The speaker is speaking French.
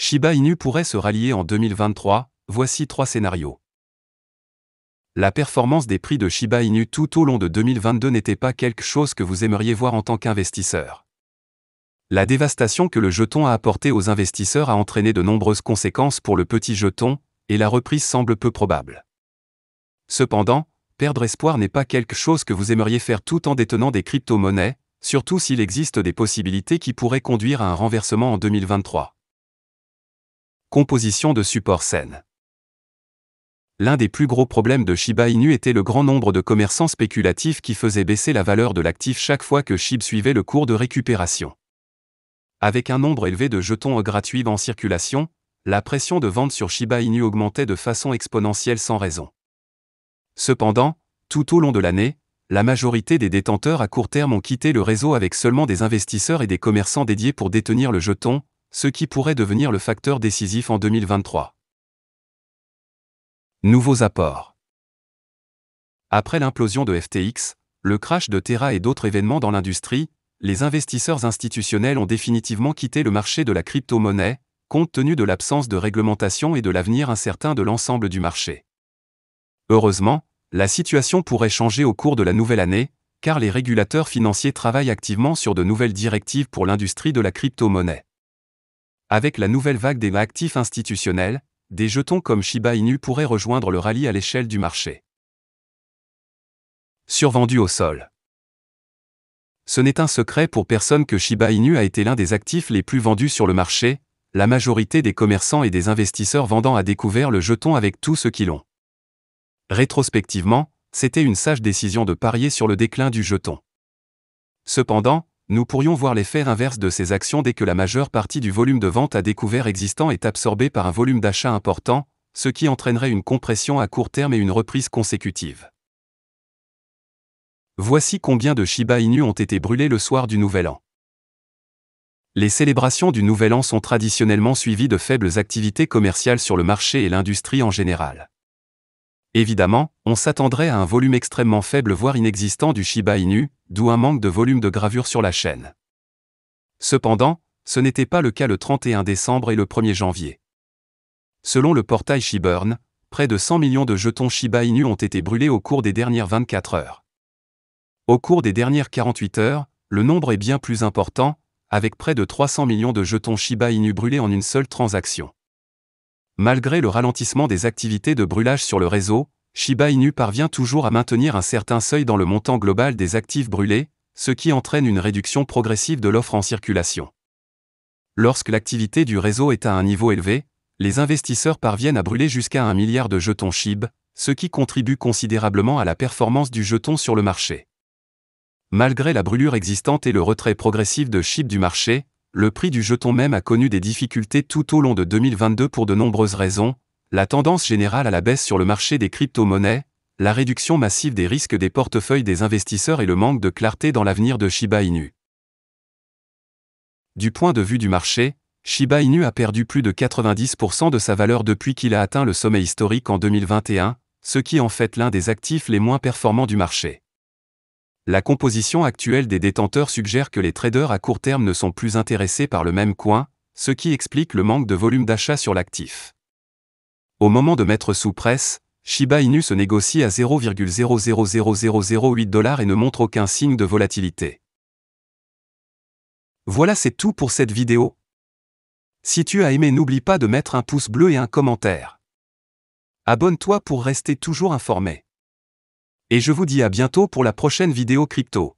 Shiba Inu pourrait se rallier en 2023, voici trois scénarios. La performance des prix de Shiba Inu tout au long de 2022 n'était pas quelque chose que vous aimeriez voir en tant qu'investisseur. La dévastation que le jeton a apportée aux investisseurs a entraîné de nombreuses conséquences pour le petit jeton, et la reprise semble peu probable. Cependant, perdre espoir n'est pas quelque chose que vous aimeriez faire tout en détenant des crypto-monnaies, surtout s'il existe des possibilités qui pourraient conduire à un renversement en 2023. Composition de support saine. L'un des plus gros problèmes de Shiba Inu était le grand nombre de commerçants spéculatifs qui faisaient baisser la valeur de l'actif chaque fois que SHIB suivait le cours de récupération. Avec un nombre élevé de jetons gratuits en circulation, la pression de vente sur Shiba Inu augmentait de façon exponentielle sans raison. Cependant, tout au long de l'année, la majorité des détenteurs à court terme ont quitté le réseau avec seulement des investisseurs et des commerçants dédiés pour détenir le jeton, ce qui pourrait devenir le facteur décisif en 2023. Nouveaux apports. Après l'implosion de FTX, le crash de Terra et d'autres événements dans l'industrie, les investisseurs institutionnels ont définitivement quitté le marché de la crypto-monnaie, compte tenu de l'absence de réglementation et de l'avenir incertain de l'ensemble du marché. Heureusement, la situation pourrait changer au cours de la nouvelle année, car les régulateurs financiers travaillent activement sur de nouvelles directives pour l'industrie de la crypto-monnaie. Avec la nouvelle vague des actifs institutionnels, des jetons comme Shiba Inu pourraient rejoindre le rallye à l'échelle du marché. Survendu au sol. Ce n'est un secret pour personne que Shiba Inu a été l'un des actifs les plus vendus sur le marché, la majorité des commerçants et des investisseurs vendant a découvert le jeton avec tout ce qu'ils l'ont. Rétrospectivement, c'était une sage décision de parier sur le déclin du jeton. Cependant, nous pourrions voir l'effet inverse de ces actions dès que la majeure partie du volume de vente à découvert existant est absorbée par un volume d'achat important, ce qui entraînerait une compression à court terme et une reprise consécutive. Voici combien de Shiba Inu ont été brûlés le soir du Nouvel An. Les célébrations du Nouvel An sont traditionnellement suivies de faibles activités commerciales sur le marché et l'industrie en général. Évidemment, on s'attendrait à un volume extrêmement faible voire inexistant du Shiba Inu, d'où un manque de volume de gravure sur la chaîne. Cependant, ce n'était pas le cas le 31 décembre et le 1er janvier. Selon le portail Shiburn, près de 100 millions de jetons Shiba Inu ont été brûlés au cours des dernières 24 heures. Au cours des dernières 48 heures, le nombre est bien plus important, avec près de 300 millions de jetons Shiba Inu brûlés en une seule transaction. Malgré le ralentissement des activités de brûlage sur le réseau, Shiba Inu parvient toujours à maintenir un certain seuil dans le montant global des actifs brûlés, ce qui entraîne une réduction progressive de l'offre en circulation. Lorsque l'activité du réseau est à un niveau élevé, les investisseurs parviennent à brûler jusqu'à un milliard de jetons SHIB, ce qui contribue considérablement à la performance du jeton sur le marché. Malgré la brûlure existante et le retrait progressif de SHIB du marché, le prix du jeton même a connu des difficultés tout au long de 2022 pour de nombreuses raisons, la tendance générale à la baisse sur le marché des crypto-monnaies, la réduction massive des risques des portefeuilles des investisseurs et le manque de clarté dans l'avenir de Shiba Inu. Du point de vue du marché, Shiba Inu a perdu plus de 90% de sa valeur depuis qu'il a atteint le sommet historique en 2021, ce qui est en fait l'un des actifs les moins performants du marché. La composition actuelle des détenteurs suggère que les traders à court terme ne sont plus intéressés par le même coin, ce qui explique le manque de volume d'achat sur l'actif. Au moment de mettre sous presse, Shiba Inu se négocie à 0,000008 et ne montre aucun signe de volatilité. Voilà c'est tout pour cette vidéo. Si tu as aimé n'oublie pas de mettre un pouce bleu et un commentaire. Abonne-toi pour rester toujours informé. Et je vous dis à bientôt pour la prochaine vidéo crypto.